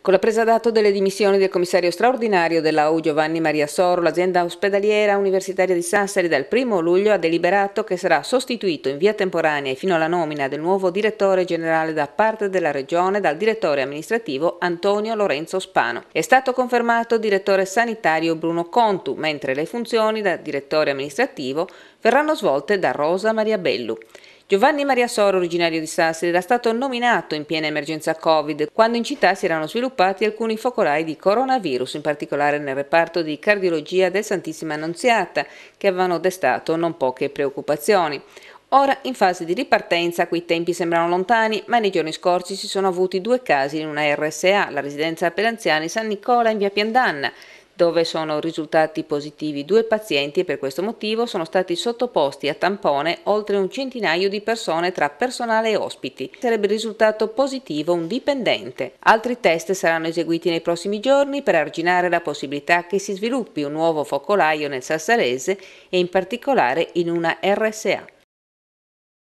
Con la presa d'atto delle dimissioni del commissario straordinario dell'AU Giovanni Maria Soro, l'azienda ospedaliera universitaria di Sassari dal 1 luglio ha deliberato che sarà sostituito in via temporanea e fino alla nomina del nuovo direttore generale da parte della Regione dal direttore amministrativo Antonio Lorenzo Spano. È stato confermato direttore sanitario Bruno Contu, mentre le funzioni da direttore amministrativo verranno svolte da Rosa Maria Bellu. Giovanni Maria Soro, originario di Sassari, era stato nominato in piena emergenza Covid, quando in città si erano sviluppati alcuni focolai di coronavirus, in particolare nel reparto di cardiologia del Santissima Annunziata, che avevano destato non poche preoccupazioni. Ora, in fase di ripartenza, quei tempi sembrano lontani, ma nei giorni scorsi si sono avuti due casi in una RSA, la residenza per anziani San Nicola in via Piandanna, dove sono risultati positivi due pazienti e per questo motivo sono stati sottoposti a tampone oltre un centinaio di persone tra personale e ospiti. Sarebbe risultato positivo un dipendente. Altri test saranno eseguiti nei prossimi giorni per arginare la possibilità che si sviluppi un nuovo focolaio nel Sassarese e in particolare in una RSA.